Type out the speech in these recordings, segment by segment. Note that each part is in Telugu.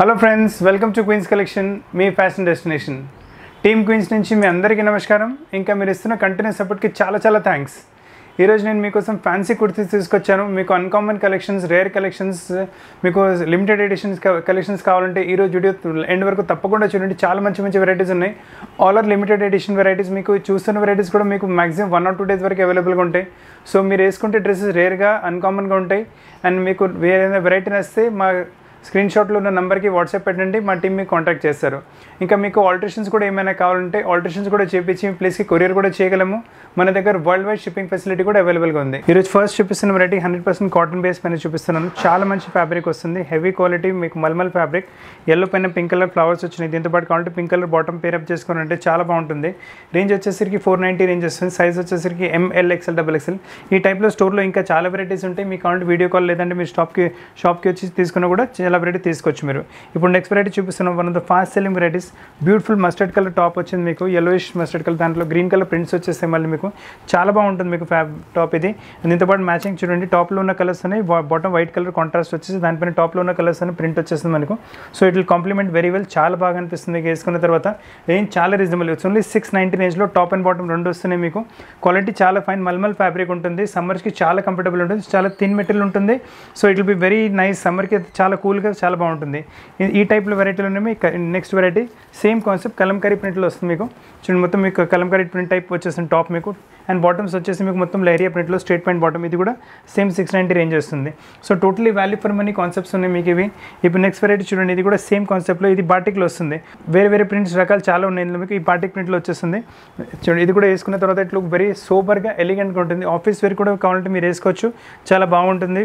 hello friends welcome to queens collection మీ ఫ్యాషన్ డెస్టినేషన్ టీమ్ క్వీన్స్ నుంచి మీ అందరికీ నమస్కారం ఇంకా మీరు ఇస్తున్న కంటిన్యూస్ సపోర్ట్కి చాలా చాలా థ్యాంక్స్ ఈరోజు నేను మీకోసం ఫ్యాన్సీ కుర్తీస్ తీసుకొచ్చాను మీకు అన్కామన్ కలెక్షన్స్ రేర్ కలెక్షన్స్ మీకు లిమిటెడ్ ఎడిషన్స్ కలెక్షన్స్ కావాలంటే ఈరోజు వీడియో ఎండ్ వరకు తప్పకుండా చూడండి చాలా మంచి మంచి వెరైటీస్ ఉన్నాయి all are limited edition varieties మీకు చూస్తున్న వెరైటీస్ కూడా మీకు maximum one or two days వరకు అవైలబుల్గా ఉంటాయి సో మీరు వేసుకుంటే డ్రెస్సెస్ రేర్గా అన్కామన్గా ఉంటాయి అండ్ మీకు వేరే వెరైటీ నచ్చితే మా స్క్రీన్ షాట్లో ఉన్న నెంబర్కి వాట్సాప్ పెట్టండి మా టీం మీకు కాంటాక్ట్ చేస్తారు ఇంకా మీకు ఆల్ట్రేషన్స్ కూడా ఏమైనా కావాలంటే ఆల్ట్రేషన్స్ కూడా చేపించి మీ ప్లేస్కి కొరియర్ కూడా చేయగలము మన దగ్గర వరల్డ్ వైడ్ షిప్పింగ్ ఫెసిలిటీ కూడా అవైలబుల్గా ఉంది ఈరోజు ఫస్ట్ చూపిస్తున్న variety hundred percent cotton base పైన చూపిస్తున్నాను చాలా మంచి ఫ్యాబ్రిక్ వస్తుంది హెవీ క్వాలిటీ మీకు మల్మల్ ఫ్యాబ్రిక్ ఎల్లో పైన పింక్ కలర్ ఫ్లవర్స్ వచ్చినాయి దీంతో పాటు కావాలంటే పింక్ కలర్ బాటమ్ పేరప్ చేసుకుని అంటే చాలా బాగుంటుంది రేంజ్ వచ్చేసరికి ఫోర్ నైంటీ రేంజ్ వస్తుంది సైజ్ వచ్చేసరికి ఎంఎల్ ఎక్స్ఎల్ డబల్ ఎక్స్ఎల్ ఈ టైప్లో స్టోర్లో ఇంకా చాలా వెరైటీస్ ఉంటాయి మీకు కావాలంటే వీడియో కాల్ లేదంటే మీ షాప్కి షాప్కి వచ్చి తీసుకున్నా కూడా చాలా వెరైటీ తీసుకోవచ్చు మీరు ఇప్పుడు నెక్స్ట్ వెరైటీ చూపిస్తున్నాం one of the fast selling varieties beautiful mustard colour top వచ్చింది మీకు ఎల్లోయిష్ మస్టర్డ్ కలర్ దాంట్లో గ్రీన్ కలర్ ప్రింట్స్ వచ్చేస్తాయి మళ్ళీ మీకు చాలా బాగుంటుంది మీకు ఫ్యాబ్ టాప్ ఇది దీంతోపాటు మ్యాచింగ్ చూడండి టాప్లో ఉన్న కలర్స్ అని బాటమ్ వైట్ కలర్ కాంట్రాస్ట్ వచ్చేసి దానిపైన టాప్లో ఉన్న కలర్స్ అని ప్రింట్ వచ్చేస్తుంది మనకు so it will complement very well చాలా బాగా అనిపిస్తుంది మీకు వేసుకున్న తర్వాత ఏం చాలా reasonable it's only six ninety రేంజ్లో టాప్ అండ్ బాటమ్ రెండు వస్తున్నాయి మీకు క్వాలిటీ చాలా ఫైన్ మల్మల్ ఫ్యాబ్రిక్ ఉంటుంది సమ్మర్కి చాలా కంఫర్టబుల్ ఉంటుంది చాలా థిన్ మెటీరియల్ ఉంటుంది so it will be very nice సమ్మర్కి చాలా కూల్గా చాలా బాగుంటుంది ఈ టైప్లో వెరైటీలు ఉన్నాయి next variety same concept kalamkari ప్రింట్లో వస్తుంది మీకు చూడండి మొత్తం మీకు కలంకరీ ప్రింట్ టైప్ వచ్చేసింది టాప్ మీకు అండ్ బాటమ్స్ వచ్చేసి మీకు మొత్తం లేరియా ప్రింట్లో స్ట్రేట్ పాయింట్ బాటమ్ ఇది కూడా సేమ్ సిక్స్ నైంటీ రేంజ్ వస్తుంది so totally value for money concepts ఉన్నాయి మీకు ఇవి ఇప్పుడు నెక్స్ట్ వెరైటీ చూడండి ఇది కూడా సేమ్ కాన్సెప్ట్లో ఇది బాటిక్లో వస్తుంది వేరే వేరే ప్రింట్స్ రకాలు చాలా ఉన్నాయి ఇందులో మీకు ఈ బాటిక్ ప్రింట్లో వచ్చేస్తుంది చూడండి ఇది కూడా వేసుకున్న తర్వాత ఇట్లా వెరీ సూపర్గా ఎలిగెంట్గా ఉంటుంది ఆఫీస్ వేర్ కూడా కావాలంటే మీరు వేసుకోవచ్చు చాలా బాగుంటుంది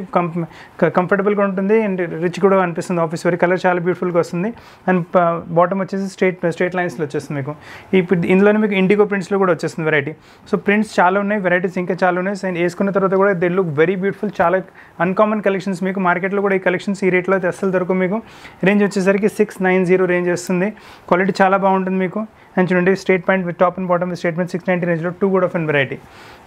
కంఫర్టబుల్గా ఉంటుంది అండ్ రిచ్ కూడా అనిపిస్తుంది ఆఫీస్ వేర్ కలర్ చాలా బ్యూటిఫుల్గా వస్తుంది అండ్ బాటమ్ వచ్చేసి వచ్చేసి స్ట్రేట్ స్ట్రేట్ లైన్స్లో వచ్చేస్తుంది మీకు ఇప్పుడు ఇందులోనే మీకు ఇండిగో ప్రింట్స్లో కూడా వచ్చేస్తుంది వెరైటీ సో ప్రింట్స్ చాలా ఉన్నాయి వెరైటీస్ ఇంకా చాలా ఉన్నాయి అండ్ వేసుకున్న తర్వాత కూడా దే లుక్ వెరీ బ్యూటిఫుల్ చాలా అన్కామన్ కలెక్షన్స్ మీకు మార్కెట్లో కూడా ఈ కలెక్షన్స్ ఈ రేట్లో అయితే అస్సలు దొరకు మీకు రేంజ్ వచ్చేసరికి సిక్స్ నైన్ జీరో రేంజ్ వస్తుంది క్వాలిటీ చాలా బాగుంటుంది మీకు అని చూడండి statement with top and bottom statement six ninety రేంజ్లో too good of and variety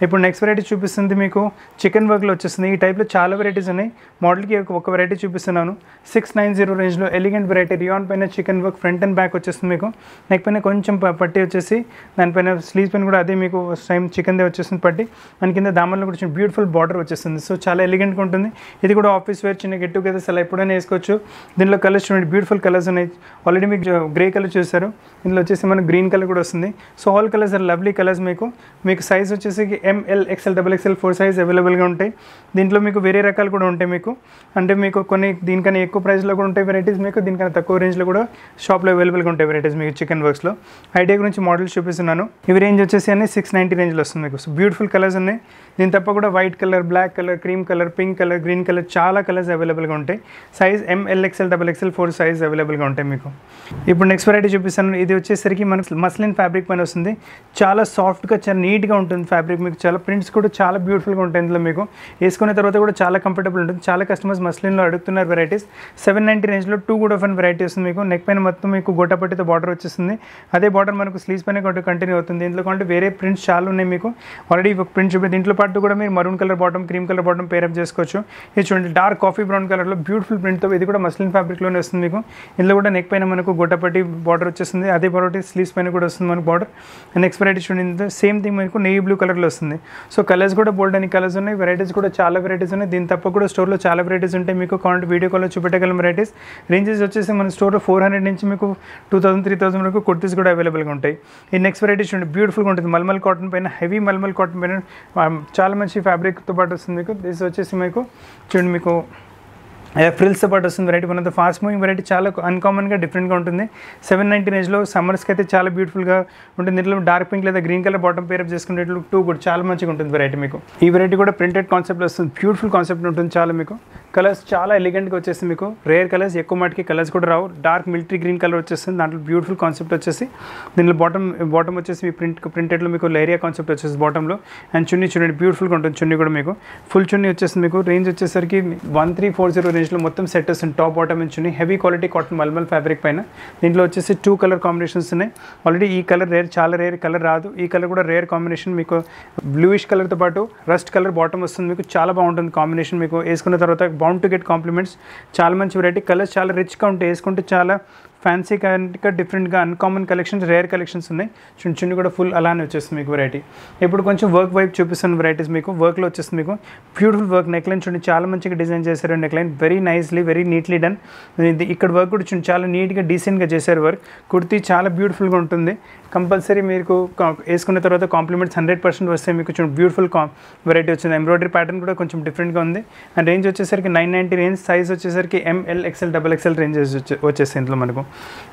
ఇప్పుడు నెక్స్ట్ వెరైటీ చూపిస్తుంది మీకు చికెన్ వర్క్లో వచ్చేస్తుంది ఈ టైప్లో చాలా వెరైటీస్ ఉన్నాయి మోడల్కి ఒక వెరైటీ చూపిస్తున్నాను సిక్స్ నైన్ జీరో రేంజ్లో ఎలిగెంట్ వెరైటీ రియాన్ పైన chicken work front and back వచ్చేస్తుంది మీకు నెక్ పైన కొంచెం పట్టి వచ్చేసి దానిపైన స్లీవ్స్ పైన కూడా అదే మీకు సేమ్ చికెన్దే వచ్చేస్తుంది పట్టి మన కింద దామల్లో కూడా బ్యూటిఫుల్ బార్డర్ వచ్చేస్తుంది సో చాలా ఎలిగెంట్గా ఉంటుంది ఇది కూడా ఆఫీస్ వేర్ చిన్న గెట్ టుగెదర్స్ అలా ఎప్పుడైనా వేసుకోవచ్చు దీనిలో కలర్స్ చూడండి బ్యూటిఫుల్ కలర్స్ ఉన్నాయి ఆల్రెడీ మీకు గ్రే కలర్ చూసారు ఇందులో వచ్చేసి మనం గ్రీన్ గ్రీన్ కలర్ కూడా వస్తుంది so all colours are lovely colours మీకు మీకు సైజ్ వచ్చేసి ML XL double XL four size అవైలబుల్గా ఉంటాయి దీంట్లో మీకు వేరే రకాలు కూడా ఉంటాయి మీకు అంటే మీకు కొన్ని దీనికన్నా ఎక్కువ ప్రైస్లో కూడా ఉంటాయి వెరైటీస్ మీకు దీనికన్నా తక్కువ రేంజ్లో కూడా షాప్లో అవైలబుల్గా ఉంటాయి వెరైటీస్ మీకు చికెన్ వర్క్స్లో ఐడియా గురించి మోడల్స్ చూపిస్తున్నాను ఇవి రేంజ్ వచ్చేసి అన్ని సిక్స్ నైంటీ రేంజ్లో వస్తుంది మీకు సో బ్యూటిఫుల్ కలర్స్ ఉన్నాయి దీని తప్ప కూడా white colour black colour cream colour pink colour green colour చాలా కలర్స్ అవైలబుల్గా ఉంటాయి size XL double XL four size అవైలబుల్గా ఉంటాయి మీకు ఇప్పుడు నెక్స్ట్ వెరైటీ చూపిస్తాను ఇది వచ్చేసరికి మనకు మస్లిన్ ఫ్యాబ్రిక్ పైన వస్తుంది చాలా సాఫ్ట్గా చాలా నీట్గా ఉంటుంది ఫ్యాబ్రిక్ మీకు చాలా ప్రింట్స్ కూడా చాలా బ్యూటిఫుల్గా ఉంటాయి ఇందులో మీకు వేసుకున్న తర్వాత కూడా చాలా కంఫర్టబుల్ ఉంటుంది చాలా కస్టమర్స్ మస్లిన్లో అడుగుతున్నారు వెరైటీస్ సెవెన్ నైంటీ రేంజ్లో టూ కూడా అన్ వెరైటీ వస్తుంది మీకు నెక్ పైన మొత్తం మీకు గొట్టపట్టితో బార్డర్ వచ్చేస్తుంది అదే బార్డర్ మనకు స్లీవ్స్ పైన కంటిన్యూ అవుతుంది ఇందులో కంటే వేరే ప్రింట్స్ చాలా ఉన్నాయి మీకు ఆల్రెడీ ఒక ప్రింట్ చూపి దీంట్లో పాటు పార్ట్ కూడా మీరు maroon colour bottom cream colour bottom pair up చేసుకోవచ్చు ఇది చూడండి డార్క్ కాఫీ బ్రౌన్ కలర్లో బ్యూటిఫుల్ ప్రింట్తో ఇది కూడా మస్లిన్ ఫ్యాబ్రిక్లోనే వస్తుంది మీకు ఇందులో కూడా నెక్ పైన మనకు గొట్టపట్టి బార్డర్ వచ్చేస్తుంది అదే బార్డర్ స్లీవ్స్ పైన కూడా వస్తుంది మనకు బార్డర్ నెక్స్ట్ వెరైటీ చూడండి సేమ్ థింగ్ మనకు నెయ్యి బ్లూ కలర్లో వస్తుంది సో కలర్స్ కూడా బోల్డ్ అని కలర్స్ ఉన్నాయి వెరైటీస్ కూడా చాలా వెరైటీస్ ఉన్నాయి దీని తప్ప కూడా స్టోర్లో చాలా వెరైటీస్ ఉంటాయి మీకు కాంట్ వీడియో కాల్లో చూపెట్టగలం వెరైటీస్ రేంజెస్ వచ్చేసి మన స్టోర్లో ఫోర్ హండ్రెడ్ నుంచి మీకు టూ థౌసండ్ త్రీ థౌసండ్ వరకు కుర్తీస్ కూడా అవైలబుల్గా ఉంటాయి ఈ నెక్స్ట్ వెరైటీ చూడండి బ్యూటిఫుల్గా ఉంటుంది మల్మల్ కాటన్ పైన హెవీ మల్మల్ కాటన్ పైన um, చాలా మంచి ఫ్యాబ్రిక్తో పాటు వస్తుంది మీకు దిస్ వచ్చేసి మీకు చూడండి మీకు ఫ్రిల్స్ పాటు వస్తుంది variety one of the fast moving variety చాలా అన్కామన్గా డిఫరెంట్గా ఉంటుంది సెవెన్ నైంటీ రేంజ్లో సమ్మర్స్కి అయితే చాలా బ్యూటిఫుల్గా ఉంటుంది ఇంట్లో డార్క్ పింక్ లేదా గ్రీన్ కలర్ బాటమ్ పేరప్ చేసుకునేట్లు టూ కూడా చాలా మంచిగా ఉంటుంది వెరైటీ మీకు ఈ వెరైటీ కూడా ప్రింటెడ్ కాన్సెప్ట్ వస్తుంది బ్యూటిఫుల్ కాన్సెప్ట్ ఉంటుంది చాలా మీకు కలర్స్ చాలా ఎలిగెంట్గా వచ్చేస్తుంది మీకు రేర్ కలర్స్ ఎక్కువ మటుకి కలర్స్ కూడా రావు డార్క్ మిలిటరీ గ్రీన్ కలర్ వచ్చేస్తుంది దాంట్లో బ్యూటిఫుల్ కాన్సెప్ట్ వచ్చేసి దీనిలో బాటమ్ బాటమ్ వచ్చేసి మీ ప్రింట్ ప్రింటెడ్లో మీకు లేరియా కాన్సెప్ట్ వచ్చేసి బాటంలో అండ్ చున్నీ చూడండి బ్యూటిఫుల్గా ఉంటుంది చున్నీ కూడా మీకు ఫుల్ చున్నీ వచ్చేసి మీకు రేంజ్ వచ్చేసరికి వన్ త్రీ ఫోర్ జీరో రేంజ్లో మొత్తం సెట్ వస్తుంది టాప్ బాటమ్ నుంచి ఉన్నాయి heavy quality cotton mulmul fabric పైన దీంట్లో వచ్చేసి టూ కలర్ కాంబినేషన్స్ ఉన్నాయి ఆల్రెడీ ఈ కలర్ రేర్ చాలా రేర్ కలర్ రాదు ఈ కలర్ కూడా రేర్ కాంబినేషన్ మీకు బ్లూయిష్ కలర్తో పాటు రస్ట్ కలర్ బాటమ్ వస్తుంది మీకు చాలా బాగుంటుంది కాంబినేషన్ మీకు వేసుకున్న తర్వాత బౌండ్ టు గెట్ కాంప్లిమెంట్స్ చాలా మంచి వెరైటీ కలర్స్ చాలా రిచ్గా ఉంటాయి వేసుకుంటే చాలా ఫ్యాన్సీ కంటే డిఫరెంట్గా అన్కామన్ కలెక్షన్స్ రేర్ కలెక్షన్స్ ఉన్నాయి చిన్న చిన్న కూడా ఫుల్ అలానే వచ్చేస్తుంది మీకు వెరైటీ ఇప్పుడు కొంచెం వర్క్ వైపు చూపిస్తున్న వెరైటీస్ మీకు వర్క్లో వచ్చేస్తుంది మీకు బ్యూటిఫుల్ వర్క్ నెక్లైన్ చూడండి చాలా మంచిగా డిజైన్ చేశారు neckline very nicely very neatly done ఇక్కడ వర్క్ కూడా చూడండి చాలా నీట్గా డీసెంట్గా చేశారు వర్క్ కుర్తీ చాలా బ్యూటిఫుల్గా ఉంటుంది కంపల్సరీ మీకు వేసుకున్న తర్వాత కాంప్లిమెంట్స్ హండ్రెడ్ పర్సెంట్ వస్తే మీకు చూడండి బ్యూటిఫుల్ వెరైటీ వచ్చింది ఎంబ్రాయిడరీ ప్యాటర్న్ కూడా కొంచెం డిఫరెంట్గా ఉంది అండ్ రేంజ్ వచ్చేసరికి నైన్ నైంటీ రేంజ్ సైజ్ వచ్చేసరికి ML XL double XL ranges వచ్చే వచ్చేస్తాయి ఇందులో మనకు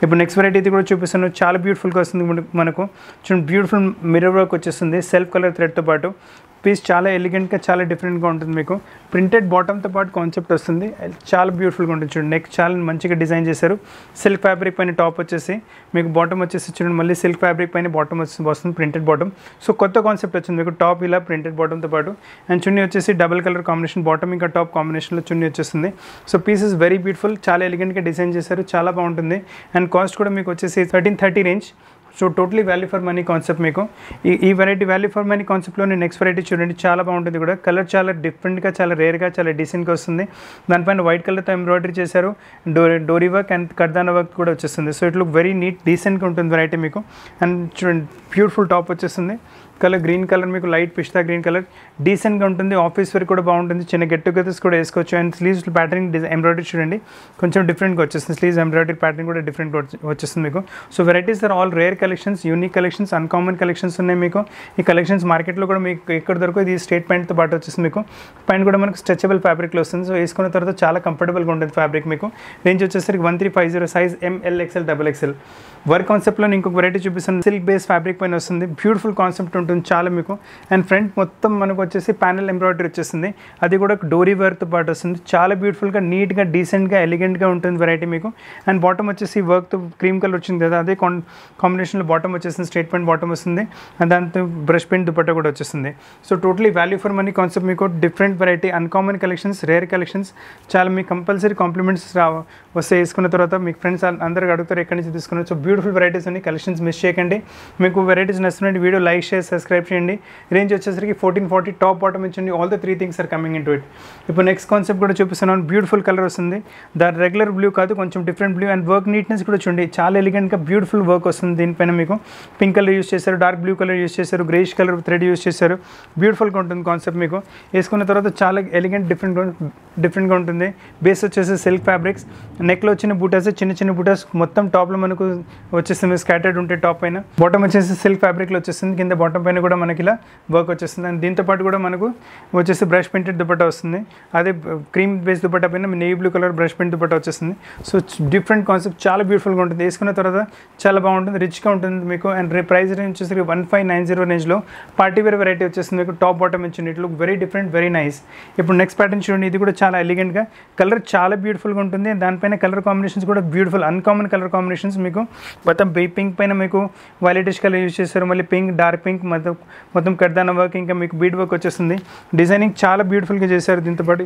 ఇప్పుడు నెక్స్ట్ వెరైటీ అయితే కూడా చూపిస్తాను చాలా బ్యూటిఫుల్గా వస్తుంది మనకు చూడండి బ్యూటిఫుల్ మిర్రర్ వర్క్ వచ్చేస్తుంది సెల్ఫ్ కలర్ థ్రెడ్తో పాటు పీస్ చాలా ఎలిగెంట్గా చాలా డిఫరెంట్గా ఉంటుంది మీకు ప్రింటెడ్ బాటంతో పాటు కాన్సెప్ట్ వస్తుంది చాలా బ్యూటిఫుల్గా ఉంటుంది చూడండి నెక్ చాలా మంచిగా డిజైన్ చేశారు సిల్క్ ఫ్యాబ్రిక్ పైన టాప్ వచ్చేసి మీకు బాటమ్ వచ్చేసి చూడండి మళ్ళీ సిల్క్ ఫ్యాబ్రిక్ పైన బాటమ్ వచ్చి వస్తుంది ప్రింటెడ్ బాటమ్ సో కొత్త కాన్సెప్ట్ వచ్చింది మీకు టాప్ ఇలా ప్రింటెడ్ బాటంతో పాటు అండ్ చున్నీ వచ్చేసి డబల్ కలర్ కాంబినేషన్ బాటమ్ ఇంకా టాప్ కాంబినేషన్లో చున్నీ వచ్చేస్తుంది so piece is very beautiful చాలా ఎలిగెంట్గా డిజైన్ చేశారు చాలా బాగుంటుంది అండ్ కాస్ట్ కూడా మీకు వచ్చేసి thirteen thirty range so totally value for money concept మీకు ఈ ఈ వెరైటీ వాల్యూ ఫర్ మనీ కాన్సెప్ట్లో నేను నెక్స్ట్ వెరైటీ చూడండి చాలా బాగుంటుంది కూడా కలర్ చాలా డిఫరెంట్గా చాలా రేర్గా చాలా డీసెంట్గా వస్తుంది దానిపైన వైట్ కలర్తో ఎంబ్రాయిడరీ చేశారు డోర్ డోరీ వర్క్ అండ్ కర్దాన వర్క్ కూడా వచ్చేస్తుంది so it look very neat డీసెంట్గా ఉంటుంది వెరైటీ మీకు అండ్ చూడండి బ్యూటిఫుల్ టాప్ వచ్చేస్తుంది కలర్ గ్రీన్ కలర్ మీకు లైట్ పిస్తా గ్రీన్ కలర్ డీసెంట్గా ఉంటుంది ఆఫీస్ వరకు కూడా బాగుంటుంది చిన్న గెట్ టుగెదర్స్ కూడా వేసుకోవచ్చు అండ్ స్లీవ్స్ ప్యాటర్న్ ఎంబ్రాయిడరీ చూడండి కొంచెం డిఫరెంట్గా వచ్చేస్తుంది స్లీవ్స్ ఎంబ్రాయిడరీ ప్యాటర్న్ కూడా డిఫరెంట్ వచ్చేస్తుంది మీకు so varieties are all rare collections unique collections uncommon collections ఉన్నాయి మీకు ఈ కలెక్షన్స్ మార్కెట్లో కూడా మీకు ఎక్కడ దొరకు ఇది స్టేట్ ప్యాంట్తో పాటు వచ్చేస్తుంది మీకు ప్యాంట్ కూడా మనకు స్ట్రెచబుల్ ఫ్యాబ్రిక్లో వస్తుంది సో వేసుకున్న తర్వాత చాలా కంఫర్టబుల్గా ఉంటుంది ఫ్యాబ్రిక్ మీకు రేంజ్ వచ్చేసరికి one three five zero size M L XL double XL work కాన్సెప్ట్లో ఇంకొక వెరైటీ చూపిస్తుంది సిల్క్ బేస్ ఫ్యాబ్రిక్ పైన వస్తుంది బ్యూటిఫుల్ కాన్సెప్ట్ ఉంటుంది ఉంటుంది చాలా మీకు అండ్ ఫ్రంట్ మొత్తం మనకు వచ్చేసి ప్యానల్ ఎంబ్రాయిడరీ వచ్చేసింది అది కూడా డోరీ వర్క్తో పాటు వస్తుంది చాలా బ్యూటిఫుల్గా నీట్గా డీసెంట్గా ఎలిగెంట్గా ఉంటుంది వెరైటీ మీకు అండ్ బాటమ్ వచ్చేసి వర్క్తో క్రీమ్ కలర్ వచ్చింది కదా అదే కాన్ కాంబినేషన్లో బాటమ్ వచ్చేసింది స్ట్రేట్ పెయింట్ బాటమ్ వస్తుంది అండ్ దాంతో బ్రష్ పెయింట్ దుపట్ట కూడా వచ్చేసింది so totally value for money concept మీకు different variety uncommon collections rare collections చాలా మీకు కంపల్సరీ కాంప్లిమెంట్స్ రా వస్తే వేసుకున్న తర్వాత మీకు ఫ్రెండ్స్ అందరికీ అడుగుతారు ఎక్కడి నుంచి తీసుకున్నారు సో బ్యూటిఫుల్ వెరైటీస్ అన్ని కలెక్షన్స్ మిస్ చేయకండి మీకు వెరైటీస్ నచ్చినట్టు వీడియో లైక్ షేర్ సబ్స్క్రైబ్ చేయండి రేంజ్ వచ్చేసరికి ఫోర్టీన్ ఫార్టీ టాప్ బాటమ్ ఇచ్చింది all the three things are coming into it ఇప్పుడు నెక్స్ట్ కాన్సెప్ట్ కూడా చూపిస్తున్నాను బ్యూటిఫుల్ కలర్ వస్తుంది దాని రెగ్యులర్ బ్లూ కాదు కొంచెం different blue and work neatness కూడా చూడండి చాలా ఎలిగెంట్గా బ్యూటిఫుల్ వర్క్ వస్తుంది దీనిపైన మీకు పింక్ కలర్ యూస్ చేశారు డార్క్ బ్లూ కలర్ యూస్ చేశారు గ్రేష్ కలర్ థ్రెడ్ యూస్ చేశారు బ్యూటిఫుల్గా ఉంటుంది కాన్సెప్ట్ మీకు వేసుకున్న తర్వాత చాలా ఎలిగెంట్ డిఫరెంట్ డిఫరెంట్గా ఉంటుంది బేస్ వచ్చేసి సిల్క్ ఫ్యాబ్రిక్స్ నెక్లో వచ్చిన బూటాస్ చిన్న చిన్న బూటాస్ మొత్తం టాప్లో మనకు వచ్చేస్తుంది స్కాటర్డ్ ఉంటే టాప్ పైన బాటమ్ వచ్చేసి సిల్క్ ఫ్యాబ్రిక్లో వచ్చేస్తుంది కింద బాటమ్ పైన కూడా మనకి ఇలా వర్క్ వచ్చేస్తుంది అండ్ దీంతోపాటు కూడా మనకు వచ్చేసి బ్రష్ పెయింటెడ్ దుపట్టా వస్తుంది అదే క్రీమ్ బేస్ దుపట్టా పైన navy blue colour brush paint dupatta వచ్చేస్తుంది సో డిఫరెంట్ కాన్సెప్ట్ చాలా బ్యూటిఫుల్గా ఉంటుంది వేసుకున్న తర్వాత చాలా బాగుంటుంది రిచ్గా ఉంటుంది మీకు అండ్ రే ప్రైస్ రేంజ్ వచ్చేసరికి వన్ ఫైవ్ నైన్ జీరో రేంజ్లో పార్టీ వేర్ వెరైటీ వచ్చేస్తుంది మీకు టాప్ బాటమ్ ఇచ్చింది it look very different very nice ఇప్పుడు నెక్స్ట్ ప్యాటర్న్ చూడండి ఇది కూడా చాలా ఎలిగెంట్గా కలర్ చాలా బ్యూటిఫుల్గా ఉంటుంది దానిపైన కలర్ కాంబినేషన్స్ కూడా బ్యూటిఫుల్ అన్కామన్ కలర్ కాంబినేషన్స్ మీకు మొత్తం బే పింక్ పైన మీకు వైలెటిష్ కలర్ యూజ్ చేశారు మళ్ళీ పింక్ డార్క్ పింక్ మొత్తం మొత్తం కడదాన వర్క్ ఇంకా మీకు బీడ్ వర్క్ వచ్చేస్తుంది డిజైనింగ్ చాలా బ్యూటిఫుల్గా చేశారు దీంతోపాటు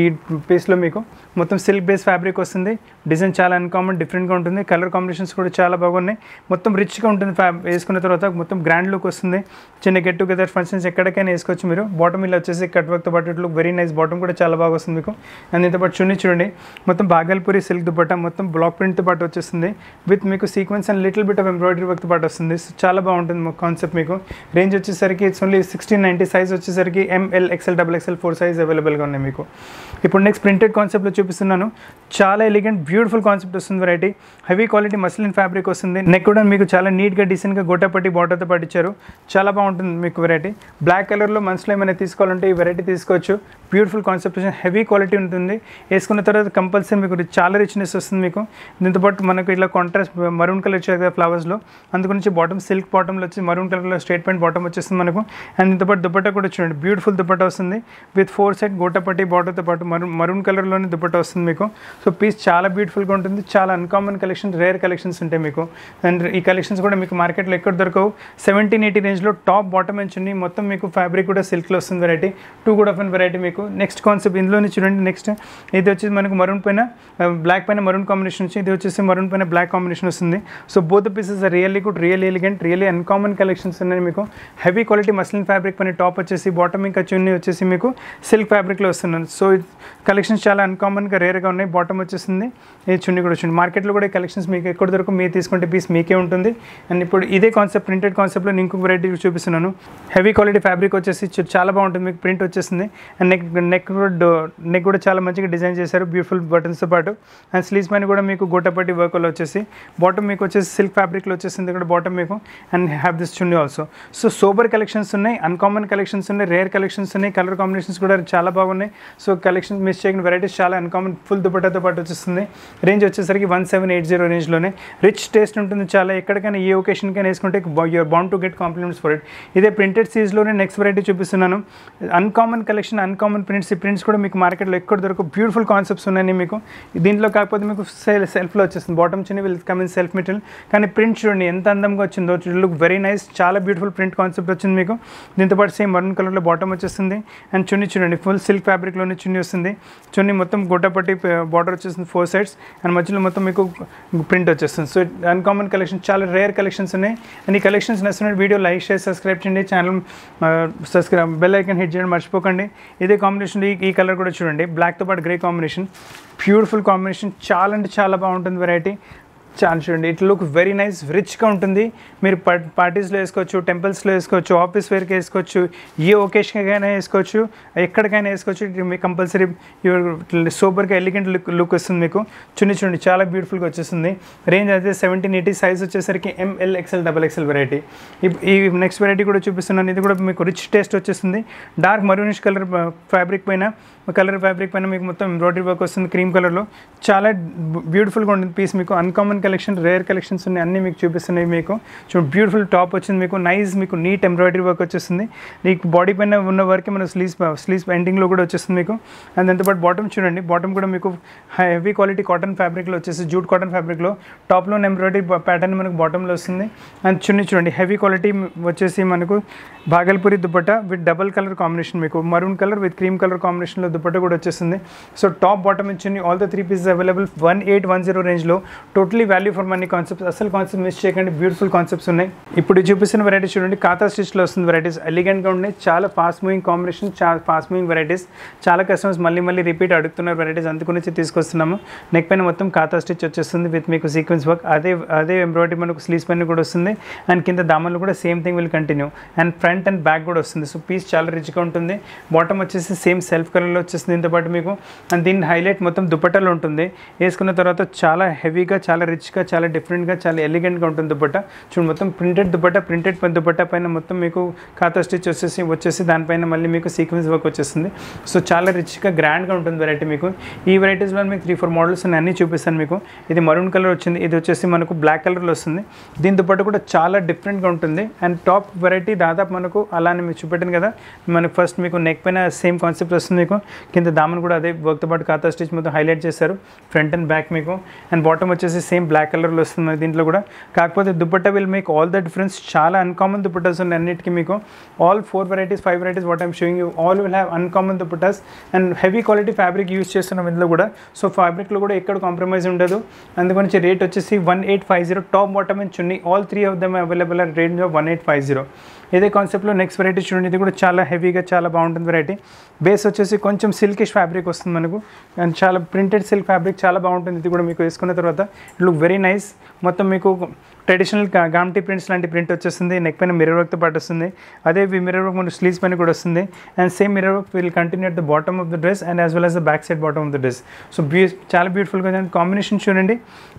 ఈ పీస్లో మీకు మొత్తం సిల్క్ బేస్ ఫ్యాబ్రిక్ వస్తుంది డిజైన్ చాలా అన్కామన్ డిఫరెంట్గా ఉంటుంది కలర్ కాంబినేషన్స్ కూడా చాలా బాగున్నాయి మొత్తం రిచ్గా ఉంటుంది ఫ్యా వేసుకున్న తర్వాత మొత్తం గ్రాండ్ లుక్ వస్తుంది చిన్న గెట్ టుగెదర్ ఫంక్షన్స్ ఎక్కడికైనా వేసుకోవచ్చు మీరు బాటమ్ ఇలా వచ్చేసి కట్ వర్క్తో పాటు ఇట్లు వెరీ నైస్ బాటమ్ కూడా చాలా బాగా వస్తుంది మీకు అండ్ దీంతోపాటు చున్నీ చూడండి మొత్తం బాగల్పూరి సిల్క్ దుపట్టా మొత్తం బ్లాక్ ప్రింట్తో పాటు వచ్చేస్తుంది విత్ మీకు sequins and little bit of embroidery వర్క్తో పాటు వస్తుంది సో చాలా బాగుంటుంది కాన్సెప్ట్ మీకు మీకు రేంజ్ వచ్చేసరికి it's only sixteen ninety size వచ్చేసరికి ML XL double XL four size అవైలబుల్గా ఉన్నాయి మీకు ఇప్పుడు నెక్స్ట్ ప్రింటెడ్ కాన్సెప్ట్లో చూపిస్తున్నాను చాలా ఎలిగెంట్ బ్యూటిఫుల్ కాన్సెప్ట్ వస్తుంది variety heavy quality muslin fabric వస్తుంది నెక్ కూడా మీకు చాలా నీట్గా డీసెంట్గా గొట్టపట్టి బార్డర్తో పట్టించారు చాలా బాగుంటుంది మీకు వెరైటీ బ్లాక్ కలర్లో మనసులో ఏమైనా తీసుకోవాలంటే ఈ వెరైటీ తీసుకోవచ్చు బ్యూటిఫుల్ కాన్సెప్ట్ హెవీ క్వాలిటీ ఉంటుంది వేసుకున్న తర్వాత కంపల్సరీ మీకు చాలా రిచ్నెస్ వస్తుంది మీకు దీంతోపాటు మనకు ఇట్లా కాంట్రాస్ట్ మరూన్ కలర్ వచ్చాయి కదా ఫ్లవర్స్లో అందుకు నుంచి బాటమ్ సిల్క్ బాటంలో వచ్చి మరూన్ కలర్లో స్టేట్మెంట్ బాటమ్ వచ్చేస్తుంది మనకు అండ్ దీంతోపాటు దుపట్టా కూడా చూడండి బ్యూటిఫుల్ దుపట్టా వస్తుంది విత్ ఫోర్ సెట్ గోటపట్టి బాటర్తో పాటు మరూన్ మరూన్ కలర్లోనే దుప్పట్ట వస్తుంది మీకు సో పీస్ చాలా బ్యూటిఫుల్గా ఉంటుంది చాలా అన్కామన్ కలెక్షన్ రేర్ కలెక్షన్స్ ఉంటాయి మీకు అండ్ ఈ కలెక్షన్స్ కూడా మీకు మార్కెట్లో ఎక్కడ దొరకవు సెవెంటీన్ ఎయిటీ రేంజ్లో టాప్ బాటమ్ ఎంచ్ ఉన్నాయి మొత్తం మీకు ఫ్యాబ్రిక్ కూడా సిల్క్లో వస్తుంది వెరైటీ టూ కూడా ఆఫ్ వెరైటీ మీకు నెక్స్ట్ కాన్సెప్ట్ ఇందులోనే చూడండి నెక్స్ట్ ఇది వచ్చేసి మనకు మరూన్ పైన బ్లాక్ uh, పైన మరూన్ కాంబినేషన్ వచ్చి ఇది వచ్చేసి మరూన్ పైన బ్లాక్ కాంబినేషన్ వస్తుంది so both pieces really good real elegant really uncommon collections ఉన్నాయి వస్తున్నాయి మీకు హెవీ క్వాలిటీ మస్లిన్ ఫ్యాబ్రిక్ పని టాప్ వచ్చేసి బాటమ్ ఇంకా చున్నీ వచ్చేసి మీకు సిల్క్ ఫ్యాబ్రిక్లో వస్తున్నాను సో కలెక్షన్స్ చాలా అన్కామన్గా రేర్గా ఉన్నాయి బాటమ్ వచ్చేసింది ఈ చున్ని కూడా వచ్చింది మార్కెట్లో కూడా కలెక్షన్స్ మీకు ఎక్కడి దొరకు మీరు తీసుకుంటే పీస్ మీకే ఉంటుంది అండ్ ఇప్పుడు ఇదే కాన్సెప్ట్ ప్రింటెడ్ కాన్సెప్ట్లో నేను ఇంకొక వెరైటీ చూపిస్తున్నాను హెవీ క్వాలిటీ ఫ్యాబ్రిక్ వచ్చేసి చాలా బాగుంటుంది మీకు ప్రింట్ వచ్చేసింది అండ్ నెక్ నెక్ కూడా నెక్ కూడా చాలా మంచిగా డిజైన్ చేశారు బ్యూటిఫుల్ బటన్స్తో పాటు అండ్ స్లీవ్స్ పైన కూడా మీకు గోటపట్టి వర్క్లో వచ్చేసి బాటమ్ మీకు వచ్చేసి సిల్క్ ఫ్యాబ్రిక్లో వచ్చేసింది కూడా బాటమ్ మీకు and have this chunni also so super collections ఉన్నాయి అన్కామన్ కలెక్షన్స్ ఉన్నాయి రేర్ కలెక్షన్స్ ఉన్నాయి కలర్ కాంబినేషన్స్ కూడా చాలా బాగున్నాయి సో కలెక్షన్ మిస్ చేయని వెరైటీస్ చాలా అన్కామన్ ఫుల్ దుపట్టాతో పాటు వచ్చేస్తుంది రేంజ్ వచ్చేసరికి వన్ సెవెన్ ఎయిట్ జీరో రేంజ్లోనే రిచ్ టేస్ట్ ఉంటుంది చాలా ఎక్కడికైనా ఏ కైనా వేసుకుంటే you're bound to get compliments for it ఇదే ప్రింటెడ్ సీజ్లోనే నెక్స్ట్ వెరైటీ చూపిస్తున్నాను అన్కామన్ కలెక్షన్ అన్కామన్ ప్రింట్స్ ఈ ప్రింట్స్ కూడా మీకు మార్కెట్లో ఎక్కడ దొరకు బ్యూటిఫుల్ కాన్సెప్ట్స్ ఉన్నాయి మీకు దీంట్లో కాకపోతే మీకు సెల్ సెల్ఫ్లో వచ్చేస్తుంది బాటమ్ చిన్న will come in self material కానీ ప్రింట్ చూడండి ఎంత అందంగా వచ్చిందో లుక్ వెరీ నైస్ చాలా బ్యూటిఫుల్ ప్రింట్ కాన్సెప్ట్ వచ్చింది మీకు దీంతోపాటు సేమ్ మరూన్ కలర్లో బాటమ్ వచ్చేస్తుంది అండ్ చున్నీ చూడండి ఫుల్ సిల్క్ ఫ్యాబ్రిక్లోనే చున్నీ వస్తుంది చున్నీ మొత్తం గుడ్డపట్టి బార్డర్ వచ్చేస్తుంది ఫోర్ సైడ్స్ అండ్ మధ్యలో మొత్తం మీకు ప్రింట్ వచ్చేస్తుంది సో అన్కామన్ కలెక్షన్స్ చాలా రేర్ కలెక్షన్స్ ఉన్నాయి అండ్ ఈ కలెక్షన్స్ నచ్చిన వీడియో లైక్ షేర్ సబ్స్క్రైబ్ చేయండి channel subscribe bell icon hit చేయడం మర్చిపోకండి ఇదే కాంబినేషన్ ఈ కలర్ కూడా చూడండి బ్లాక్తో పాటు గ్రే కాంబినేషన్ బ్యూటిఫుల్ కాంబినేషన్ చాలా అంటే చాలా బాగుంటుంది వెరైటీ చాలా చూడండి ఇట్ లుక్ వెరీ నైస్ రిచ్గా ఉంటుంది మీరు పార్టీస్లో వేసుకోవచ్చు టెంపుల్స్లో వేసుకోవచ్చు ఆఫీస్ వేర్కి వేసుకోవచ్చు ఏ ఒకేషన్కైనా వేసుకోవచ్చు ఎక్కడికైనా వేసుకోవచ్చు మీకు కంపల్సరీ సూపర్గా ఎలిగెంట్ లుక్ లుక్ వస్తుంది మీకు చున్ని చూడండి చాలా బ్యూటిఫుల్గా వచ్చేస్తుంది రేంజ్ అయితే సెవెంటీన్ ఎయిటీ సైజ్ వచ్చేసరికి ML XL double XL variety ఈ నెక్స్ట్ వెరైటీ కూడా చూపిస్తున్నాను ఇది కూడా మీకు రిచ్ టేస్ట్ వచ్చేస్తుంది డార్క్ మరూనిష్ కలర్ ఫ్యాబ్రిక్ పైన కలర్ ఫ్యాబ్రిక్ పైన మీకు మొత్తం ఎంబ్రాయిడరీ వర్క్ వస్తుంది క్రీమ్ కలర్లో చాలా బ్యూటిఫుల్గా ఉంటుంది పీస్ మీకు అన్కామన్ కలెక్షన్ రేర్ కలెక్షన్స్ ఉన్నాయి అన్నీ మీకు చూపిస్తున్నాయి మీకు చూడండి బ్యూటిఫుల్ టాప్ వచ్చింది మీకు నైస్ మీకు నీట్ ఎంబ్రాయిడరీ వర్క్ వచ్చేస్తుంది మీకు బాడీ పైన ఉన్న వరకు మన స్లీవ్స్ స్లీవ్స్ ఎండింగ్లో కూడా వచ్చేస్తుంది మీకు అండ్ దాంతోపాటు బాటమ్ చూడండి బాటమ్ కూడా మీకు హెవీ క్వాలిటీ కాటన్ ఫ్యాబ్రిక్లో వచ్చేసి జూట్ కాటన్ ఫ్యాబ్రిక్లో టాప్లో ఎంబ్రాయిడరీ ప్యాటర్న్ మనకు బాటంలో వస్తుంది అండ్ చూడండి చూడండి హెవీ క్వాలిటీ వచ్చేసి మనకు Bhagalpuri dupatta with double colour combination మీకు maroon colour with cream colour కాంబినేషన్లో దుప్పట్ట కూడా వచ్చేస్తుంది సో టాప్ బాటమ్ ఇచ్చింది all the three pieces available one eight one zero రేంజ్లో totally value for money concepts అసలు కాన్సెప్ట్ మిస్ చేయకండి బ్యూటిఫుల్ కాన్సెప్ట్స్ ఉన్నాయి ఇప్పుడు చూపిస్తున్న వెరైటీస్ చూడండి కాతా స్టిచ్లో వస్తుంది వెరైటీస్ ఎలిగెంట్గా ఉన్నాయి చాలా ఫాస్ట్ మూవింగ్ కాంబినేషన్ చాలా ఫాస్ట్ మూవింగ్ వెరైటీస్ చాలా కస్టమర్స్ మళ్ళీ మళ్ళీ రిపీట్ అడుగుతున్న వెరైటీస్ నుంచి తీసుకొస్తున్నాము నెక్ పైన మొత్తం కాతా స్టిచ్ వచ్చేస్తుంది విత్ మీకు సీక్వెన్స్ వర్క్ అదే అదే ఎంబ్రాయిడరీ మనకు స్లీవ్స్ పైన కూడా వస్తుంది అండ్ కింద దామన్లు కూడా same thing will continue and front and back కూడా వస్తుంది సో పీస్ చాలా రిచ్గా ఉంటుంది బాటమ్ వచ్చేసి సేమ్ సెల్ఫ్ కలర్లో వచ్చేస్తుంది దీంతోపాటు మీకు అండ్ దీని హైలైట్ మొత్తం దుపటలు ఉంటుంది వేసుకున్న తర్వాత చాలా హెవీగా చాలా రిచ్ రిచ్గా చాలా డిఫరెంట్గా చాలా ఎలిగెంట్గా ఉంటుంది దుపట్ట చూడండి మొత్తం ప్రింటెడ్ దుబ్బట్ట ప్రింటెడ్ దుబ్బట్ట పైన మొత్తం మీకు ఖాతా స్టిచ్ వచ్చేసి వచ్చేసి దానిపైన మళ్ళీ మీకు సీక్వెన్స్ వర్క్ వచ్చేస్తుంది సో చాలా రిచ్గా గ్రాండ్గా ఉంటుంది వెరైటీ మీకు ఈ వెరైటీస్లో మీకు త్రీ ఫోర్ మోడల్స్ నేను అన్నీ చూపిస్తాను మీకు ఇది మరూన్ కలర్ వచ్చింది ఇది వచ్చేసి మనకు బ్లాక్ కలర్లో వస్తుంది దీని దుపట్ట కూడా చాలా డిఫరెంట్గా ఉంటుంది అండ్ టాప్ వెరైటీ దాదాపు మనకు అలానే మీకు చూపెట్టాను కదా మనకు ఫస్ట్ మీకు నెక్ పైన సేమ్ కాన్సెప్ట్ వస్తుంది మీకు కింద దామన్ కూడా అదే వర్క్తో పాటు కాతా స్టిచ్ మొత్తం హైలైట్ చేశారు ఫ్రంట్ అండ్ బ్యాక్ మీకు అండ్ బాటమ్ వచ్చేసి సేమ్ బ్లాక్ కలర్లో వస్తుంది దీంట్లో కూడా కాకపోతే దుపట్టా will make all the difference చాలా అన్కామన్ దుపట్టాస్ ఉన్నాయి అన్నిటికీ మీకు all four varieties five varieties what I'm showing you all will have uncommon dupattas and heavy quality fabric use చేస్తున్నాం ఇందులో కూడా సో ఫ్యాబ్రిక్లో కూడా ఎక్కడ కాంప్రమైజ్ ఉండదు అందుకని రేట్ వచ్చేసి one eight five zero top bottom and chunni all three of them available range of one eight five zero ఇదే కాన్సెప్ట్లో నెక్స్ట్ వెరైటీ చూడండి ఇది కూడా చాలా హెవీగా చాలా బాగుంటుంది వెరైటీ బేస్ వచ్చేసి కొంచెం సిల్కిష్ ఫ్యాబ్రిక్ వస్తుంది మనకు అండ్ చాలా ప్రింటెడ్ సిల్క్ ఫ్యాబ్రిక్ చాలా బాగుంటుంది ఇది కూడా మీకు వేసుకున్న తర్వాత ఇట్ లుక్ వెరీ నైస్ మొత్తం మీకు ట్రెడిషనల్ గామ్టీ ప్రింట్స్ లాంటి ప్రింట్ వచ్చేస్తుంది నెక్ పైన మిర్రర్ వర్క్తో పాటు వస్తుంది అదే మిర్రర్ వర్క్ ముందు స్లీవ్స్ పైన కూడా వస్తుంది and same mirror work will continue at the bottom of the dress and as well as the back side bottom of the dress so బ్యూ చాలా బ్యూటిఫుల్గా ఉంది కాంబినేషన్ చూడండి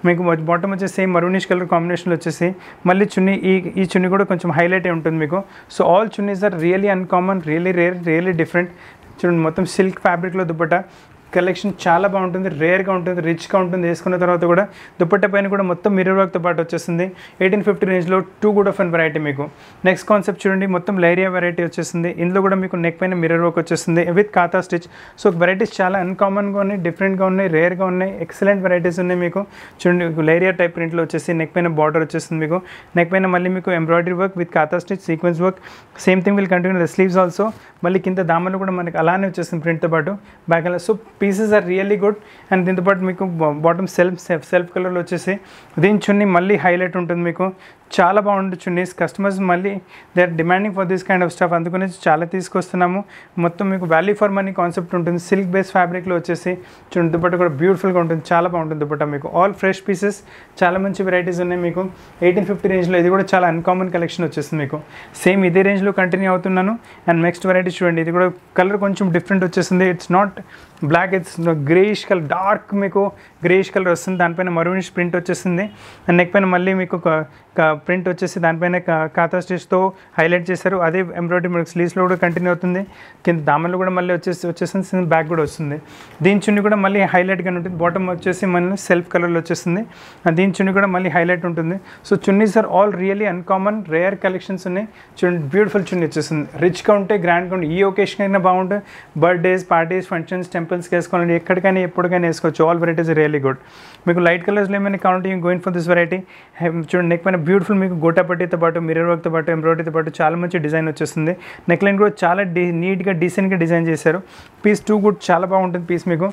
మీకు బాటమ్ వచ్చేసి సేమ్ మరునీష్ కలర్ కాంబినేషన్లో వచ్చేసి మళ్ళీ చున్నీ ఈ ఈ చున్నీ కూడా కొంచెం హైలైట్ అయి ఉంటుంది మీకు so all chunnis are really uncommon really rare really different చూడండి మొత్తం సిల్క్ ఫ్యాబ్రిక్లో దుప్పట కలెక్షన్ చాలా బాగుంటుంది రేర్గా ఉంటుంది రిచ్గా ఉంటుంది వేసుకున్న తర్వాత కూడా దుప్పట్ట పైన కూడా మొత్తం మిర్రర్ వర్క్తో పాటు వచ్చేస్తుంది ఎయిటీన్ ఫిఫ్టీ రేంజ్లో too good of an variety మీకు నెక్స్ట్ కాన్సెప్ట్ చూడండి మొత్తం లైరియా వెరైటీ వచ్చేస్తుంది ఇందులో కూడా మీకు నెక్ పైన మిర్రర్ వర్క్ వచ్చేస్తుంది with kantha stitch so varieties చాలా అన్కామన్గా ఉన్నాయి డిఫరెంట్గా ఉన్నాయి రేర్గా ఉన్నాయి ఎక్సలెంట్ వెరైటీస్ ఉన్నాయి మీకు చూడండి మీకు లైరియా టైప్ ప్రింట్లో వచ్చేసి నెక్ పైన బార్డర్ వచ్చేస్తుంది మీకు నెక్ పైన మళ్ళీ మీకు embroidery work with kantha stitch sequins work same thing will continue the sleeves also మళ్ళీ కింద దామలు కూడా మనకి అలానే వచ్చేస్తుంది ప్రింట్తో పాటు బ్యాక్ అలా so pieces are really good and దీంతోపాటు మీకు బాటమ్ సెల్ఫ్ సెల్ఫ్ కలర్లు వచ్చేసి దీని చున్ని మళ్ళీ హైలైట్ ఉంటుంది మీకు చాలా బాగుంటుంది చున్నీస్ కస్టమర్స్ మళ్ళీ they are demanding for this kind of stuff అందుకని చాలా తీసుకొస్తున్నాము మొత్తం మీకు వాల్యూ ఫర్ మనీ కాన్సెప్ట్ ఉంటుంది సిల్క్ బేస్ ఫ్యాబ్రిక్లో వచ్చేసి చూడండి దుపట్ట కూడా బ్యూటిఫుల్గా ఉంటుంది చాలా బాగుంటుంది దుపట్ట మీకు ఆల్ ఫ్రెష్ పీసెస్ చాలా మంచి వెరైటీస్ ఉన్నాయి మీకు ఎయిటీన్ ఫిఫ్టీ రేంజ్లో ఇది కూడా చాలా అన్కామన్ కలెక్షన్ వచ్చేస్తుంది మీకు సేమ్ ఇదే రేంజ్లో కంటిన్యూ అవుతున్నాను అండ్ నెక్స్ట్ వెరైటీ చూడండి ఇది కూడా కలర్ కొంచెం డిఫరెంట్ వచ్చేసింది it's not black it's greyish colour dark మీకు గ్రేష్ కలర్ వస్తుంది దానిపైన మరూనిష్ ప్రింట్ వచ్చేసింది అండ్ నెక్ పైన మళ్ళీ మీకు ప్రింట్ వచ్చేసి దానిపైన కాథా స్టిచ్తో హైలైట్ చేశారు అదే ఎంబ్రాయిడరీ మనకు స్లీవ్స్లో కూడా కంటిన్యూ అవుతుంది కింద దామన్లో కూడా మళ్ళీ వచ్చేసి వచ్చేసింది బ్యాక్ కూడా వస్తుంది దీని చున్ని కూడా మళ్ళీ హైలైట్గా ఉంటుంది బాటమ్ వచ్చేసి మళ్ళీ సెల్ఫ్ కలర్లో వచ్చేస్తుంది దీని చున్ని కూడా మళ్ళీ హైలైట్ ఉంటుంది so chunnis are all really uncommon rare collections ఉన్నాయి చున్ బ్యూటిఫుల్ చున్నీ వచ్చేసింది రిచ్గా ఉంటే గ్రాండ్గా ఉంటే ఈ ఒకేషన్ అయినా బాగుంటుంది బర్త్డేస్ పార్టీస్ ఫంక్షన్స్ టెంపుల్స్కి వేసుకోవాలంటే ఎక్కడికైనా ఎప్పటికైనా వేసుకోవచ్చు ఆల్ వెరైటీస్ రియలీ గుడ్ మీకు లైట్ కలర్స్లో ఏమైనా కావాలంటే గోయిన్ ఫర్ దిస్ వెరైటీ చూడండి నెక్ పైన బ్యూటిఫుల్ బ్యూటిఫుల్ మీకు గోటాపట్టితో పాటు మిర్రర్ వర్క్తో పాటు ఎంబ్రాయిడరీతో పాటు చాలా మంచి డిజైన్ వచ్చేస్తుంది నెక్లైన్ కూడా చాలా డి నీట్గా డీసెంట్గా డిజైన్ చేశారు పీస్ టూ కూడా చాలా బాగుంటుంది పీస్ మీకు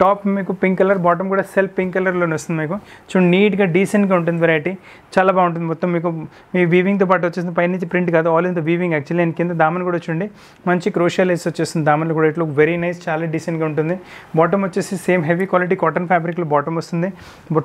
టాప్ మీకు పింక్ కలర్ బాటమ్ కూడా సెల్ పింక్ కలర్లోనే వస్తుంది మీకు చూడండి నీట్గా డీసెంట్గా ఉంటుంది వెరైటీ చాలా బాగుంటుంది మొత్తం మీకు మీ వీవింగ్తో పాటు వచ్చేసింది పైనుంచి ప్రింట్ కాదు all in the weaving actually నేను కింద దామన్ కూడా చూడండి మంచి క్రోషియల్ వేసి వచ్చేస్తుంది దామన్లు కూడా ఇట్లా వెరీ నైస్ చాలా డీసెంట్గా ఉంటుంది బాటమ్ వచ్చేసి సేమ్ హెవీ క్వాలిటీ కాటన్ ఫ్యాబ్రిక్లో బాటమ్ వస్తుంది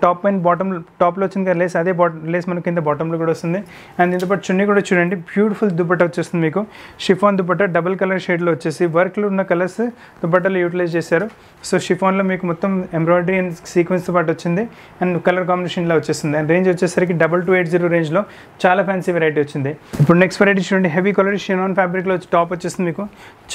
టాప్ అండ్ బాటమ్ టాప్లో వచ్చింది కదా లేస్ అదే బాటమ్ లేస్ మనకి కింద బాటంలో కూడా వస్తుంది అండ్ దీంతో పాటు చున్నీ కూడా చూడండి బ్యూటిఫుల్ దుపట్ట వచ్చేస్తుంది మీకు షిఫాన్ దుపట్ట డబుల్ కలర్ షేడ్లో వచ్చేసి వర్క్లో ఉన్న కలర్స్ దుపట్టలో యూటిలైజ్ చేశారు సో షిఫాన్ కలర్లో మీకు మొత్తం ఎంబ్రాయిడరీ అండ్ సీక్వెన్స్తో పాటు వచ్చింది అండ్ కలర్ కాంబినేషన్లో వచ్చేస్తుంది అండ్ రేంజ్ వచ్చేసరికి డబల్ టూ ఎయిట్ జీరో రేంజ్లో చాలా ఫ్యాన్సీ వెరైటీ వచ్చింది ఇప్పుడు నెక్స్ట్ వెరైటీ చూడండి హెవీ కలర్ షినాన్ ఫ్యాబ్రిక్లో వచ్చి టాప్ వచ్చేస్తుంది మీకు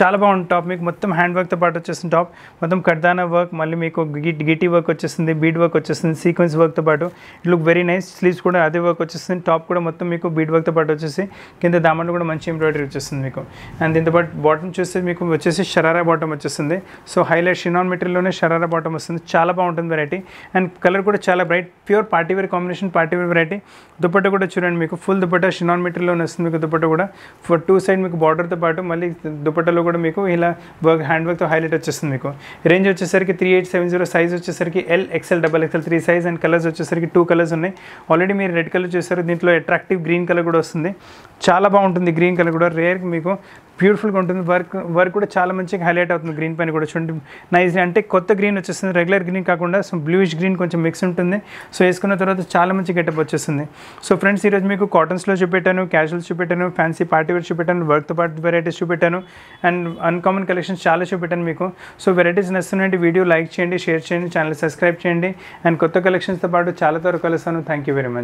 చాలా బాగుంది టాప్ మీకు మొత్తం హ్యాండ్ వర్క్తో పాటు వచ్చేస్తుంది టాప్ మొత్తం కర్దానా వర్క్ మళ్ళీ మీకు గిట్ గిటీ వర్క్ వచ్చేస్తుంది బీడ్ వర్క్ వచ్చేస్తుంది సీక్వెన్స్ వర్క్తో పాటు it look very nice sleeves కూడా అదే వర్క్ వచ్చేస్తుంది టాప్ కూడా మొత్తం మీకు బీడ్ వర్క్తో పాటు వచ్చేసి కింద దామండ్ కూడా మంచి ఎంబ్రాయిడరీ వచ్చేస్తుంది మీకు అండ్ దీంతో పాటు బాటమ్ చూస్తే మీకు వచ్చేసి షరారా బాటమ్ వచ్చేస్తుంది సో హైలైట్ షినాన్ మెటీరియల్లోనే షరారా షరారా బాటమ్ వస్తుంది చాలా బాగుంటుంది వెరైటీ అండ్ కలర్ కూడా చాలా bright pure party wear combination party wear variety dupatta కూడా చూడండి మీకు ఫుల్ దుప్పట్ట షినాన్ మీటర్లో వస్తుంది మీకు దుప్పట్ట కూడా ఫర్ టూ సైడ్ మీకు బార్డర్తో పాటు మళ్ళీ దుప్పట్టలో కూడా మీకు ఇలా వర్క్ హ్యాండ్ వర్క్తో హైలైట్ వచ్చేస్తుంది మీకు రేంజ్ వచ్చేసరికి three eight seven zero size వచ్చేసరికి L XL double XL three size and colours వచ్చేసరికి టూ కలర్స్ ఉన్నాయి ఆల్రెడీ మీరు రెడ్ కలర్ చూసారు దీంట్లో అట్రాక్టివ్ గ్రీన్ కలర్ కూడా వస్తుంది చాలా బాగుంటుంది గ్రీన్ కలర్ కూడా రేర్ మీకు బ్యూటిఫుల్గా ఉంటుంది వర్క్ వర్క్ కూడా చాలా మంచిగా హైలైట్ అవుతుంది గ్రీన్ పైన కూడా చూడండి నైస్ అంటే కొత్త గ్రీన్ వచ్చేస్తుంది రెగ్యులర్ గ్రీన్ కాకుండా సో బ్లూయిష్ గ్రీన్ కొంచెం మిక్స్ ఉంటుంది సో వేసుకున్న తర్వాత చాలా మంచి గెటప్ వచ్చేస్తుంది సో ఫ్రెండ్స్ ఈరోజు మీకు కాటన్స్లో చూపెట్టాను క్యాజువల్స్ చూపెట్టాను ఫ్యాన్సీ పార్టీ వేర్ చూపెట్టాను వర్క్తో పాటు వెరైటీస్ చూపెట్టాను అండ్ అన్కామన్ కలెక్షన్స్ చాలా చూపెట్టాను మీకు సో వెరైటీస్ నచ్చుతున్నాయి వీడియో లైక్ చేయండి షేర్ చేయండి ఛానల్ సబ్స్క్రైబ్ చేయండి అండ్ కొత్త కలెక్షన్స్తో పాటు చాలా త్వరగా కలుస్తాను థ్యాంక్ యూ వెరీ మచ్